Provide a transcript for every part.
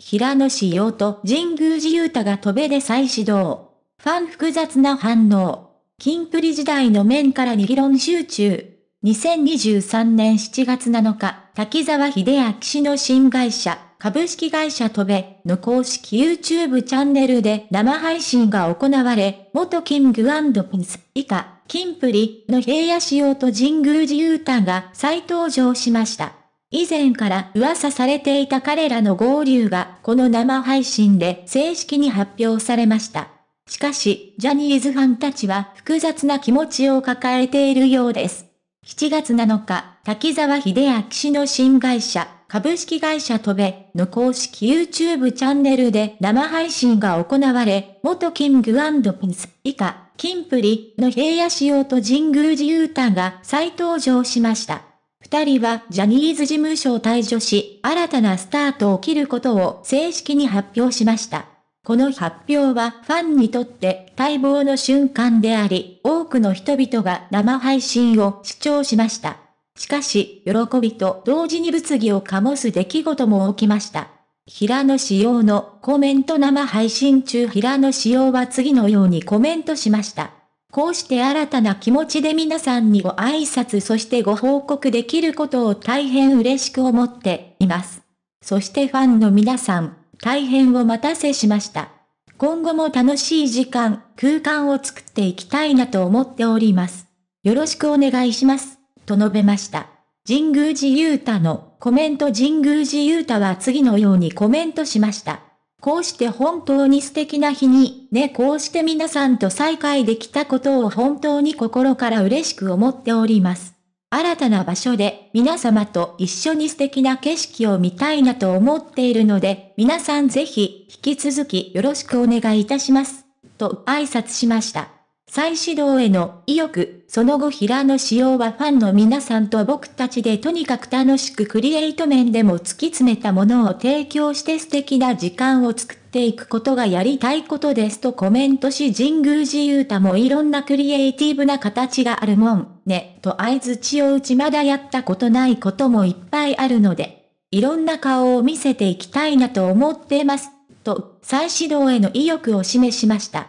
平野紫用と神宮寺勇太が飛べで再始動。ファン複雑な反応。金プリ時代の面からに議論集中。2023年7月7日、滝沢秀明氏の新会社、株式会社飛べの公式 YouTube チャンネルで生配信が行われ、元キングピンス以下、キンプリの平野仕用と神宮寺勇太が再登場しました。以前から噂されていた彼らの合流がこの生配信で正式に発表されました。しかし、ジャニーズファンたちは複雑な気持ちを抱えているようです。7月7日、滝沢秀明氏の新会社、株式会社トベの公式 YouTube チャンネルで生配信が行われ、元キングピンス以下、キンプリの平野仕様と神宮寺勇太が再登場しました。二人はジャニーズ事務所を退所し、新たなスタートを切ることを正式に発表しました。この発表はファンにとって待望の瞬間であり、多くの人々が生配信を視聴しました。しかし、喜びと同時に物議を醸す出来事も起きました。平野紫耀のコメント生配信中平野紫耀は次のようにコメントしました。こうして新たな気持ちで皆さんにご挨拶そしてご報告できることを大変嬉しく思っています。そしてファンの皆さん、大変お待たせしました。今後も楽しい時間、空間を作っていきたいなと思っております。よろしくお願いします。と述べました。神宮寺勇太のコメント神宮寺勇太は次のようにコメントしました。こうして本当に素敵な日に、ねこうして皆さんと再会できたことを本当に心から嬉しく思っております。新たな場所で皆様と一緒に素敵な景色を見たいなと思っているので、皆さんぜひ引き続きよろしくお願いいたします。と挨拶しました。再始動への意欲、その後平野仕様はファンの皆さんと僕たちでとにかく楽しくクリエイト面でも突き詰めたものを提供して素敵な時間を作っていくことがやりたいことですとコメントし神宮寺勇太もいろんなクリエイティブな形があるもんね、と合図地を打ちまだやったことないこともいっぱいあるので、いろんな顔を見せていきたいなと思ってます、と再始動への意欲を示しました。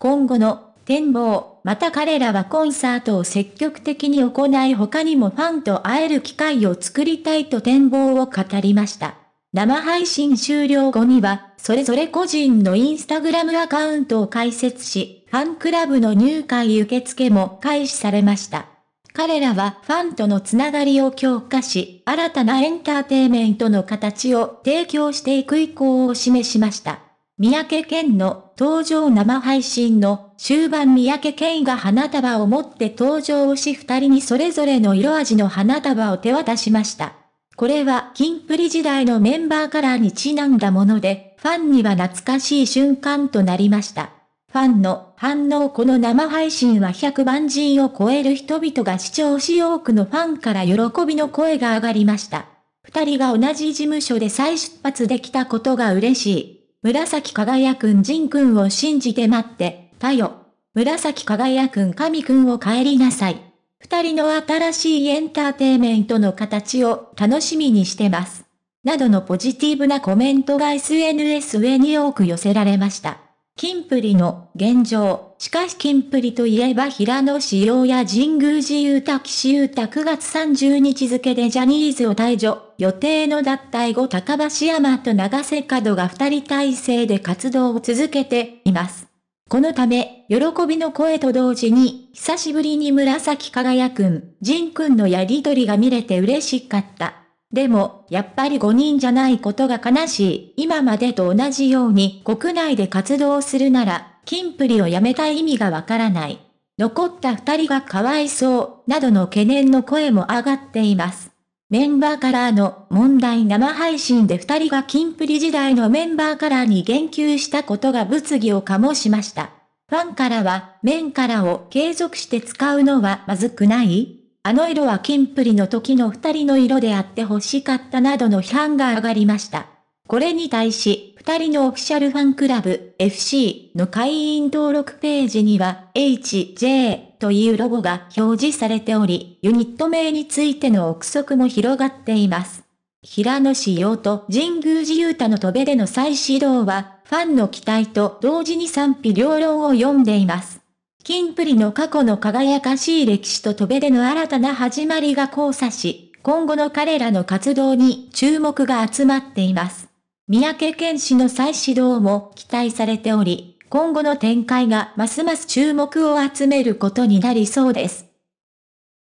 今後の展望、また彼らはコンサートを積極的に行い他にもファンと会える機会を作りたいと展望を語りました。生配信終了後には、それぞれ個人のインスタグラムアカウントを開設し、ファンクラブの入会受付も開始されました。彼らはファンとのつながりを強化し、新たなエンターテイメントの形を提供していく意向を示しました。三宅健の登場生配信の終盤三宅健が花束を持って登場し二人にそれぞれの色味の花束を手渡しました。これはキンプリ時代のメンバーカラーにちなんだもので、ファンには懐かしい瞬間となりました。ファンの反応この生配信は100万人を超える人々が視聴し多くのファンから喜びの声が上がりました。二人が同じ事務所で再出発できたことが嬉しい。紫輝くん仁くんを信じて待って、たよ。紫輝くん神くんを帰りなさい。二人の新しいエンターテイメントの形を楽しみにしてます。などのポジティブなコメントが SNS 上に多く寄せられました。金プリの現状。しかし金プリといえば平野紫耀や神宮寺雄太岸雄太9月30日付でジャニーズを退場。予定の脱退後高橋山と長瀬角が2人体制で活動を続けています。このため、喜びの声と同時に、久しぶりに紫輝くん、仁くんのやりとりが見れて嬉しかった。でも、やっぱり5人じゃないことが悲しい。今までと同じように国内で活動するなら、キンプリを辞めたい意味がわからない。残った2人がかわいそう、などの懸念の声も上がっています。メンバーカラーの問題生配信で2人がキンプリ時代のメンバーカラーに言及したことが物議を醸しました。ファンからは、メンカラーを継続して使うのはまずくないあの色は金プリの時の二人の色であって欲しかったなどの批判が上がりました。これに対し、二人のオフィシャルファンクラブ FC の会員登録ページには HJ というロゴが表示されており、ユニット名についての憶測も広がっています。平野志陽と神宮寺勇太の戸べでの再始動は、ファンの期待と同時に賛否両論を読んでいます。金プリの過去の輝かしい歴史とトベでの新たな始まりが交差し、今後の彼らの活動に注目が集まっています。三宅健氏の再始動も期待されており、今後の展開がますます注目を集めることになりそうです。